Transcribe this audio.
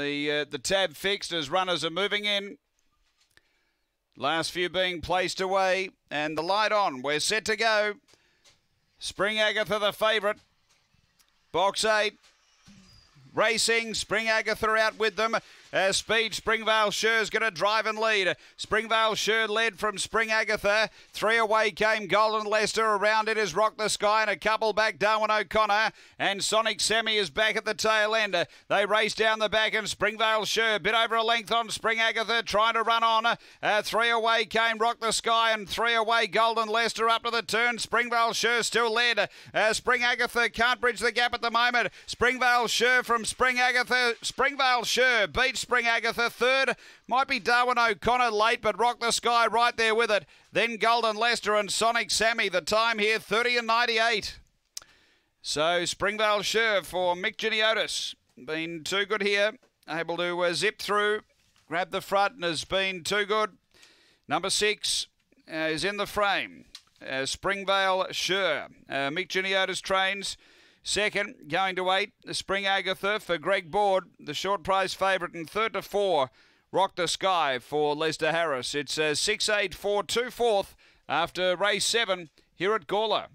The, uh, the tab fixed as runners are moving in. Last few being placed away and the light on. We're set to go. Spring Agatha the favourite. Box 8 racing. Spring Agatha out with them. Uh, speed, Springvale is going to drive and lead. Springvale Sure led from Spring Agatha. Three away came Golden Lester. Around it is Rock the Sky and a couple back Darwin O'Connor. And Sonic Semi is back at the tail end. They race down the back and Springvale Sure bit over a length on Spring Agatha trying to run on. Uh, three away came Rock the Sky and three away Golden Lester up to the turn. Springvale Sure still led. Uh, Spring Agatha can't bridge the gap at the moment. Springvale Sure from Spring Agatha. Springvale Sure beats Spring Agatha third. Might be Darwin O'Connor late, but Rock the Sky right there with it. Then Golden Lester and Sonic Sammy. The time here, 30 and 98. So Springvale Sure for Mick Geniotis. Been too good here. Able to uh, zip through. Grab the front and has been too good. Number six uh, is in the frame. Uh, Springvale Sure. Uh, Mick Geniotis trains. Second, going to eight, Spring Agatha for Greg Board, the short price favourite, and third to four, Rock the Sky for Lester Harris. It's 2 uh, six, eight, four, two, fourth after race seven here at Gawler.